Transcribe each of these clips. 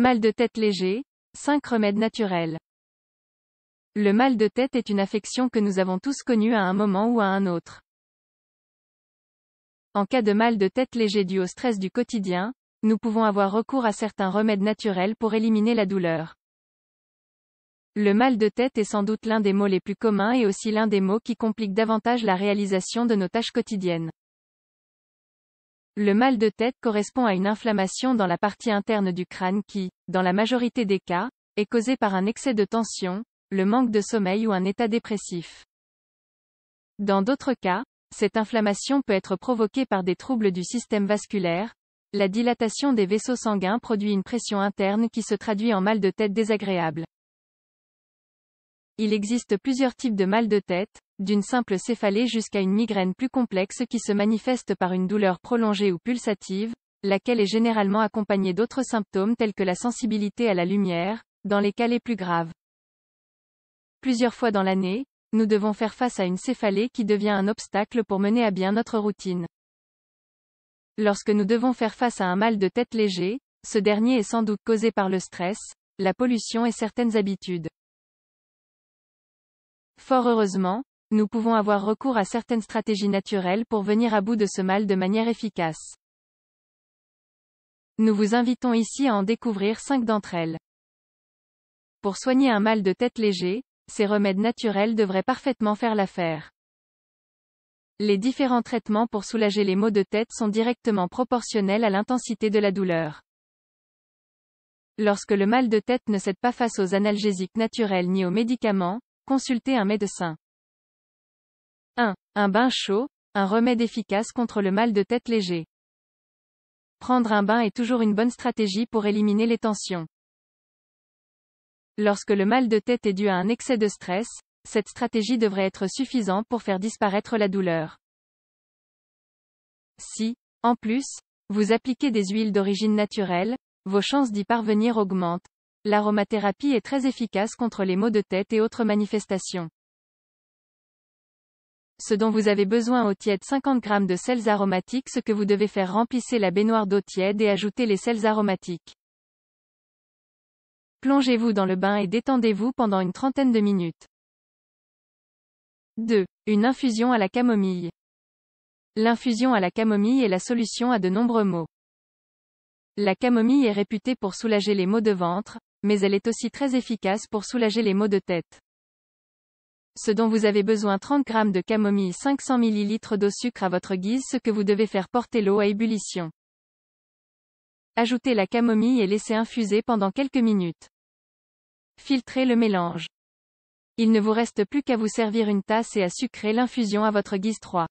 Mal de tête léger, 5 remèdes naturels. Le mal de tête est une affection que nous avons tous connue à un moment ou à un autre. En cas de mal de tête léger dû au stress du quotidien, nous pouvons avoir recours à certains remèdes naturels pour éliminer la douleur. Le mal de tête est sans doute l'un des maux les plus communs et aussi l'un des maux qui compliquent davantage la réalisation de nos tâches quotidiennes. Le mal de tête correspond à une inflammation dans la partie interne du crâne qui, dans la majorité des cas, est causée par un excès de tension, le manque de sommeil ou un état dépressif. Dans d'autres cas, cette inflammation peut être provoquée par des troubles du système vasculaire. La dilatation des vaisseaux sanguins produit une pression interne qui se traduit en mal de tête désagréable. Il existe plusieurs types de mal de tête, d'une simple céphalée jusqu'à une migraine plus complexe qui se manifeste par une douleur prolongée ou pulsative, laquelle est généralement accompagnée d'autres symptômes tels que la sensibilité à la lumière, dans les cas les plus graves. Plusieurs fois dans l'année, nous devons faire face à une céphalée qui devient un obstacle pour mener à bien notre routine. Lorsque nous devons faire face à un mal de tête léger, ce dernier est sans doute causé par le stress, la pollution et certaines habitudes. Fort heureusement, nous pouvons avoir recours à certaines stratégies naturelles pour venir à bout de ce mal de manière efficace. Nous vous invitons ici à en découvrir cinq d'entre elles. Pour soigner un mal de tête léger, ces remèdes naturels devraient parfaitement faire l'affaire. Les différents traitements pour soulager les maux de tête sont directement proportionnels à l'intensité de la douleur. Lorsque le mal de tête ne cède pas face aux analgésiques naturels ni aux médicaments, Consultez un médecin. 1. Un bain chaud, un remède efficace contre le mal de tête léger. Prendre un bain est toujours une bonne stratégie pour éliminer les tensions. Lorsque le mal de tête est dû à un excès de stress, cette stratégie devrait être suffisante pour faire disparaître la douleur. Si, en plus, vous appliquez des huiles d'origine naturelle, vos chances d'y parvenir augmentent, L'aromathérapie est très efficace contre les maux de tête et autres manifestations. Ce dont vous avez besoin eau tiède 50 g de sels aromatiques Ce que vous devez faire remplissez la baignoire d'eau tiède et ajoutez les sels aromatiques. Plongez-vous dans le bain et détendez-vous pendant une trentaine de minutes. 2. Une infusion à la camomille. L'infusion à la camomille est la solution à de nombreux maux. La camomille est réputée pour soulager les maux de ventre, mais elle est aussi très efficace pour soulager les maux de tête. Ce dont vous avez besoin 30 g de camomille 500 ml d'eau sucre à votre guise ce que vous devez faire porter l'eau à ébullition. Ajoutez la camomille et laissez infuser pendant quelques minutes. Filtrez le mélange. Il ne vous reste plus qu'à vous servir une tasse et à sucrer l'infusion à votre guise 3.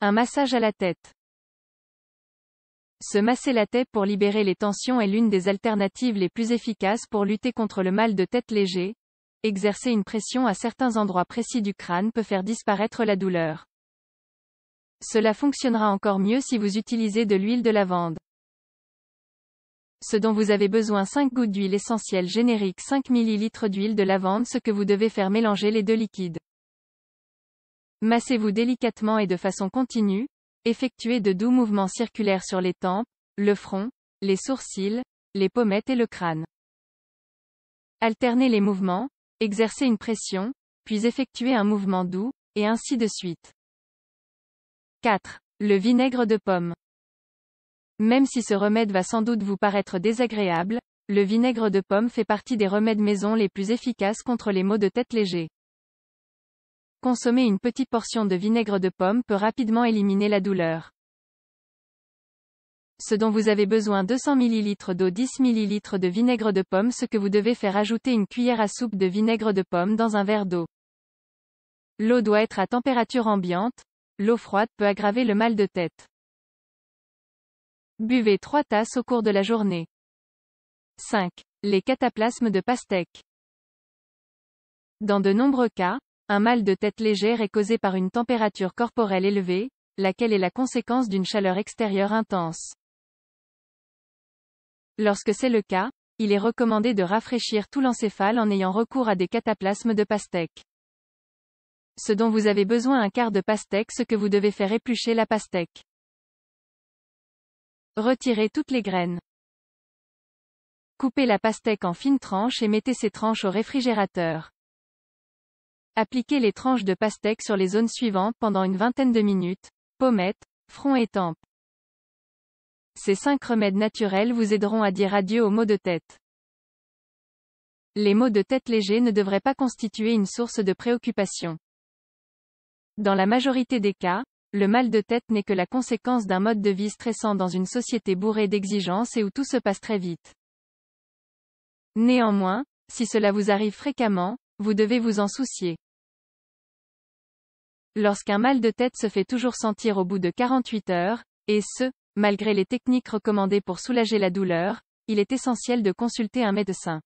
Un massage à la tête. Se masser la tête pour libérer les tensions est l'une des alternatives les plus efficaces pour lutter contre le mal de tête léger. Exercer une pression à certains endroits précis du crâne peut faire disparaître la douleur. Cela fonctionnera encore mieux si vous utilisez de l'huile de lavande. Ce dont vous avez besoin 5 gouttes d'huile essentielle générique 5 ml d'huile de lavande ce que vous devez faire mélanger les deux liquides. Massez-vous délicatement et de façon continue, Effectuez de doux mouvements circulaires sur les tempes, le front, les sourcils, les pommettes et le crâne. Alternez les mouvements, exercez une pression, puis effectuez un mouvement doux, et ainsi de suite. 4. Le vinaigre de pomme. Même si ce remède va sans doute vous paraître désagréable, le vinaigre de pomme fait partie des remèdes maison les plus efficaces contre les maux de tête légers. Consommer une petite portion de vinaigre de pomme peut rapidement éliminer la douleur. Ce dont vous avez besoin 200 ml d'eau 10 ml de vinaigre de pomme Ce que vous devez faire ajouter une cuillère à soupe de vinaigre de pomme dans un verre d'eau. L'eau doit être à température ambiante, l'eau froide peut aggraver le mal de tête. Buvez 3 tasses au cours de la journée. 5. Les cataplasmes de pastèque. Dans de nombreux cas, un mal de tête légère est causé par une température corporelle élevée, laquelle est la conséquence d'une chaleur extérieure intense. Lorsque c'est le cas, il est recommandé de rafraîchir tout l'encéphale en ayant recours à des cataplasmes de pastèque. Ce dont vous avez besoin un quart de pastèque ce que vous devez faire éplucher la pastèque. Retirez toutes les graines. Coupez la pastèque en fines tranches et mettez ces tranches au réfrigérateur. Appliquez les tranches de pastèque sur les zones suivantes pendant une vingtaine de minutes, pommettes, front et tempes. Ces cinq remèdes naturels vous aideront à dire adieu aux maux de tête. Les maux de tête légers ne devraient pas constituer une source de préoccupation. Dans la majorité des cas, le mal de tête n'est que la conséquence d'un mode de vie stressant dans une société bourrée d'exigences et où tout se passe très vite. Néanmoins, si cela vous arrive fréquemment, vous devez vous en soucier. Lorsqu'un mal de tête se fait toujours sentir au bout de 48 heures, et ce, malgré les techniques recommandées pour soulager la douleur, il est essentiel de consulter un médecin.